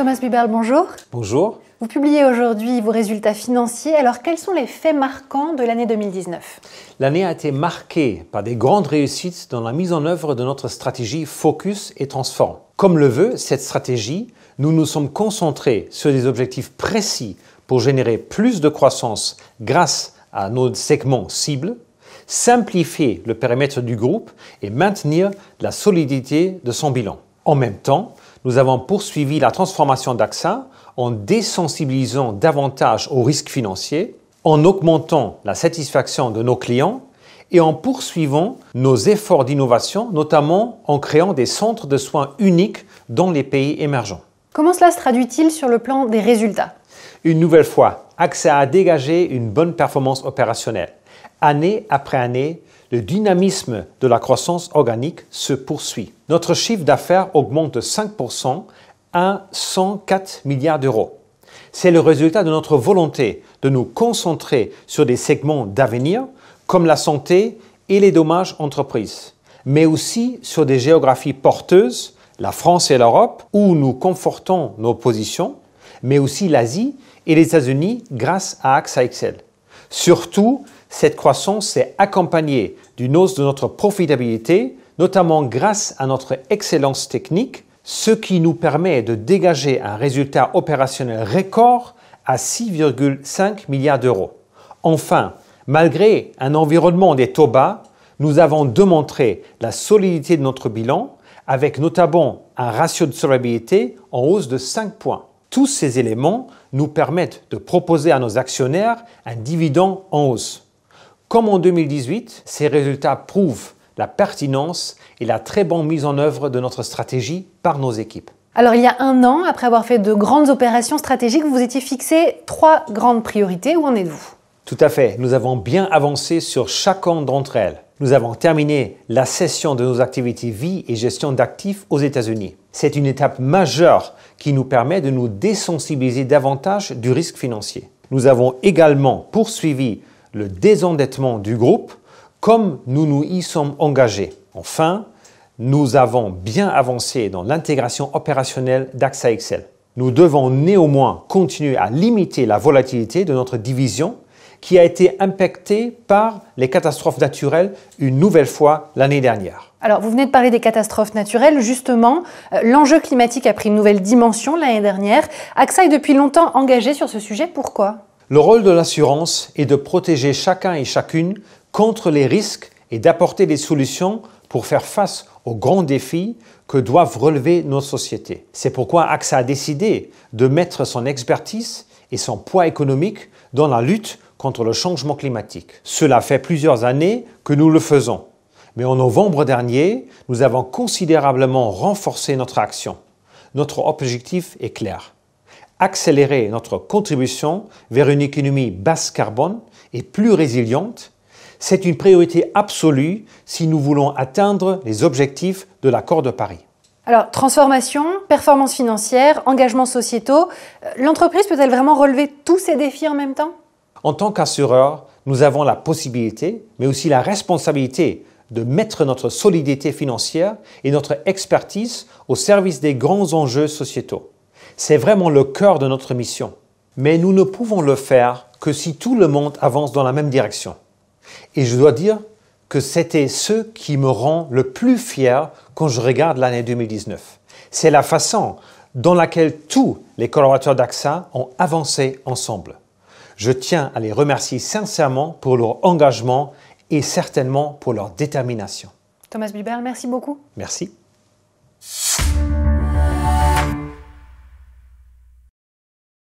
Thomas Bibel, bonjour. Bonjour. Vous publiez aujourd'hui vos résultats financiers. Alors, quels sont les faits marquants de l'année 2019 L'année a été marquée par des grandes réussites dans la mise en œuvre de notre stratégie Focus et Transform. Comme le veut cette stratégie, nous nous sommes concentrés sur des objectifs précis pour générer plus de croissance grâce à nos segments cibles, simplifier le périmètre du groupe et maintenir la solidité de son bilan. En même temps, nous avons poursuivi la transformation d'AXA en désensibilisant davantage aux risques financiers, en augmentant la satisfaction de nos clients et en poursuivant nos efforts d'innovation, notamment en créant des centres de soins uniques dans les pays émergents. Comment cela se traduit-il sur le plan des résultats Une nouvelle fois, AXA a dégagé une bonne performance opérationnelle. Année après année, le dynamisme de la croissance organique se poursuit. Notre chiffre d'affaires augmente de 5% à 104 milliards d'euros. C'est le résultat de notre volonté de nous concentrer sur des segments d'avenir comme la santé et les dommages entreprises, mais aussi sur des géographies porteuses, la France et l'Europe, où nous confortons nos positions, mais aussi l'Asie et les États-Unis grâce à AXA Excel. Surtout, cette croissance est accompagnée d'une hausse de notre profitabilité, notamment grâce à notre excellence technique, ce qui nous permet de dégager un résultat opérationnel record à 6,5 milliards d'euros. Enfin, malgré un environnement des taux bas, nous avons démontré la solidité de notre bilan avec notamment un ratio de solvabilité en hausse de 5 points. Tous ces éléments nous permettent de proposer à nos actionnaires un dividende en hausse. Comme en 2018, ces résultats prouvent la pertinence et la très bonne mise en œuvre de notre stratégie par nos équipes. Alors il y a un an, après avoir fait de grandes opérations stratégiques, vous étiez fixé trois grandes priorités. Où en êtes-vous Tout à fait. Nous avons bien avancé sur chacun d'entre elles. Nous avons terminé la cession de nos activités vie et gestion d'actifs aux États-Unis. C'est une étape majeure qui nous permet de nous désensibiliser davantage du risque financier. Nous avons également poursuivi le désendettement du groupe comme nous nous y sommes engagés. Enfin, nous avons bien avancé dans l'intégration opérationnelle d'AXA Excel. Nous devons néanmoins continuer à limiter la volatilité de notre division qui a été impactée par les catastrophes naturelles une nouvelle fois l'année dernière. Alors, vous venez de parler des catastrophes naturelles. Justement, euh, l'enjeu climatique a pris une nouvelle dimension l'année dernière. AXA est depuis longtemps engagé sur ce sujet. Pourquoi le rôle de l'assurance est de protéger chacun et chacune contre les risques et d'apporter des solutions pour faire face aux grands défis que doivent relever nos sociétés. C'est pourquoi AXA a décidé de mettre son expertise et son poids économique dans la lutte contre le changement climatique. Cela fait plusieurs années que nous le faisons, mais en novembre dernier, nous avons considérablement renforcé notre action. Notre objectif est clair accélérer notre contribution vers une économie basse carbone et plus résiliente, c'est une priorité absolue si nous voulons atteindre les objectifs de l'accord de Paris. Alors, transformation, performance financière, engagements sociétaux, euh, l'entreprise peut-elle vraiment relever tous ces défis en même temps En tant qu'assureur, nous avons la possibilité, mais aussi la responsabilité de mettre notre solidité financière et notre expertise au service des grands enjeux sociétaux. C'est vraiment le cœur de notre mission. Mais nous ne pouvons le faire que si tout le monde avance dans la même direction. Et je dois dire que c'était ce qui me rend le plus fier quand je regarde l'année 2019. C'est la façon dans laquelle tous les collaborateurs d'AXA ont avancé ensemble. Je tiens à les remercier sincèrement pour leur engagement et certainement pour leur détermination. Thomas Biber, merci beaucoup. Merci.